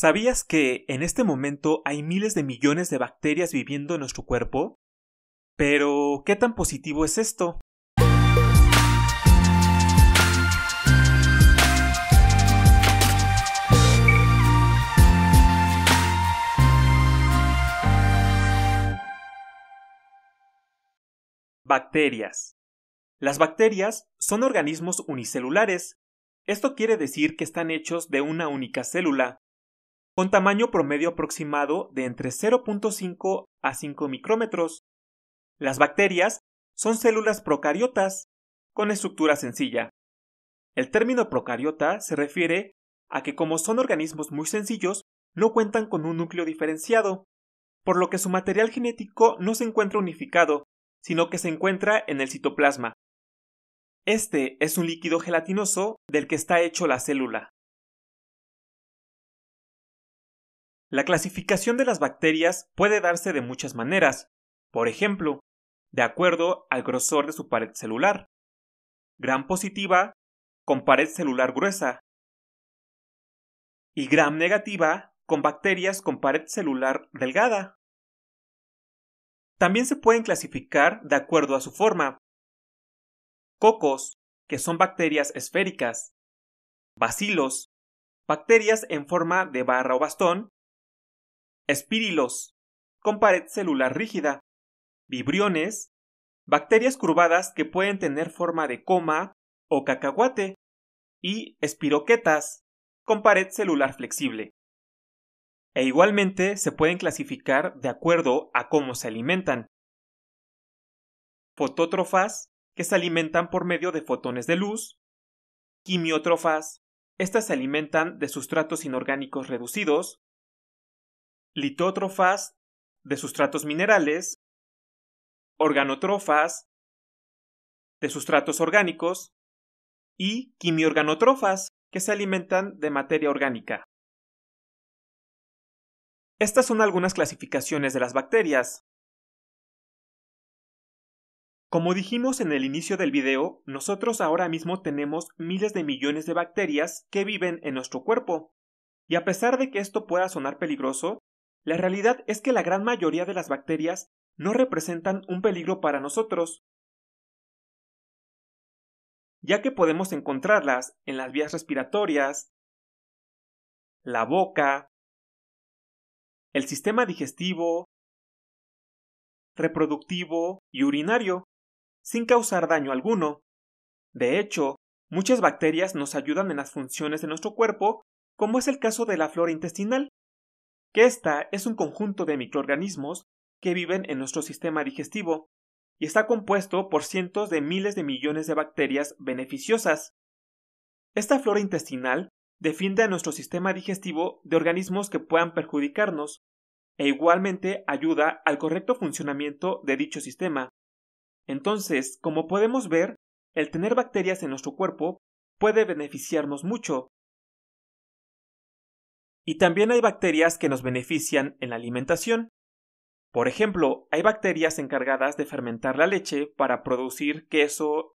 ¿Sabías que en este momento hay miles de millones de bacterias viviendo en nuestro cuerpo? Pero, ¿qué tan positivo es esto? Bacterias. Las bacterias son organismos unicelulares. Esto quiere decir que están hechos de una única célula, con tamaño promedio aproximado de entre 0.5 a 5 micrómetros. Las bacterias son células procariotas, con estructura sencilla. El término procariota se refiere a que como son organismos muy sencillos, no cuentan con un núcleo diferenciado, por lo que su material genético no se encuentra unificado, sino que se encuentra en el citoplasma. Este es un líquido gelatinoso del que está hecho la célula. La clasificación de las bacterias puede darse de muchas maneras, por ejemplo, de acuerdo al grosor de su pared celular. Gram positiva con pared celular gruesa y gram negativa con bacterias con pared celular delgada. También se pueden clasificar de acuerdo a su forma. Cocos, que son bacterias esféricas. Bacilos, bacterias en forma de barra o bastón espírilos, con pared celular rígida, vibriones, bacterias curvadas que pueden tener forma de coma o cacahuate, y espiroquetas, con pared celular flexible. E igualmente se pueden clasificar de acuerdo a cómo se alimentan. Fotótrofas, que se alimentan por medio de fotones de luz. quimiotrofas, estas se alimentan de sustratos inorgánicos reducidos, litótrofas de sustratos minerales, organotrofas de sustratos orgánicos y quimiorganotrofas que se alimentan de materia orgánica. Estas son algunas clasificaciones de las bacterias. Como dijimos en el inicio del video, nosotros ahora mismo tenemos miles de millones de bacterias que viven en nuestro cuerpo. Y a pesar de que esto pueda sonar peligroso, la realidad es que la gran mayoría de las bacterias no representan un peligro para nosotros, ya que podemos encontrarlas en las vías respiratorias, la boca, el sistema digestivo, reproductivo y urinario, sin causar daño alguno. De hecho, muchas bacterias nos ayudan en las funciones de nuestro cuerpo, como es el caso de la flora intestinal, que esta es un conjunto de microorganismos que viven en nuestro sistema digestivo y está compuesto por cientos de miles de millones de bacterias beneficiosas. Esta flora intestinal defiende a nuestro sistema digestivo de organismos que puedan perjudicarnos e igualmente ayuda al correcto funcionamiento de dicho sistema. Entonces, como podemos ver, el tener bacterias en nuestro cuerpo puede beneficiarnos mucho, y también hay bacterias que nos benefician en la alimentación. Por ejemplo, hay bacterias encargadas de fermentar la leche para producir queso,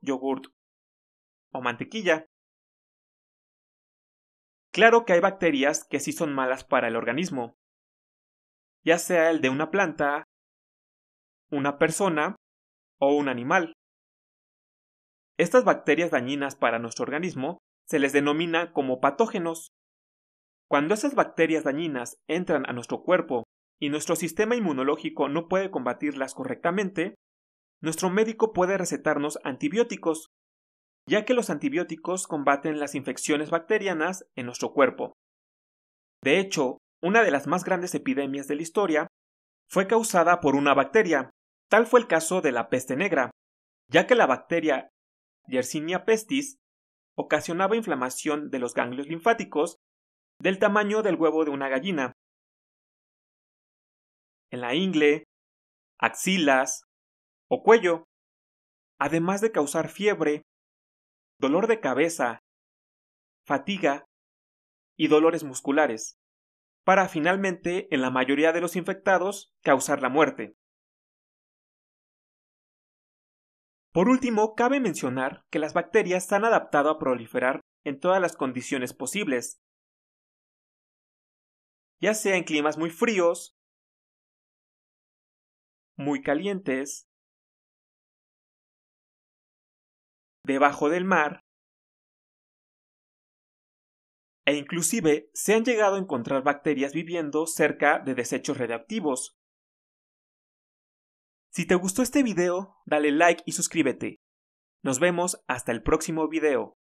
yogurt o mantequilla. Claro que hay bacterias que sí son malas para el organismo, ya sea el de una planta, una persona o un animal. Estas bacterias dañinas para nuestro organismo se les denomina como patógenos cuando esas bacterias dañinas entran a nuestro cuerpo y nuestro sistema inmunológico no puede combatirlas correctamente, nuestro médico puede recetarnos antibióticos, ya que los antibióticos combaten las infecciones bacterianas en nuestro cuerpo. De hecho, una de las más grandes epidemias de la historia fue causada por una bacteria, tal fue el caso de la peste negra, ya que la bacteria Yersinia pestis ocasionaba inflamación de los ganglios linfáticos del tamaño del huevo de una gallina. En la ingle, axilas o cuello, además de causar fiebre, dolor de cabeza, fatiga y dolores musculares, para finalmente, en la mayoría de los infectados, causar la muerte. Por último, cabe mencionar que las bacterias se han adaptado a proliferar en todas las condiciones posibles, ya sea en climas muy fríos, muy calientes, debajo del mar, e inclusive se han llegado a encontrar bacterias viviendo cerca de desechos radioactivos. Si te gustó este video, dale like y suscríbete. Nos vemos hasta el próximo video.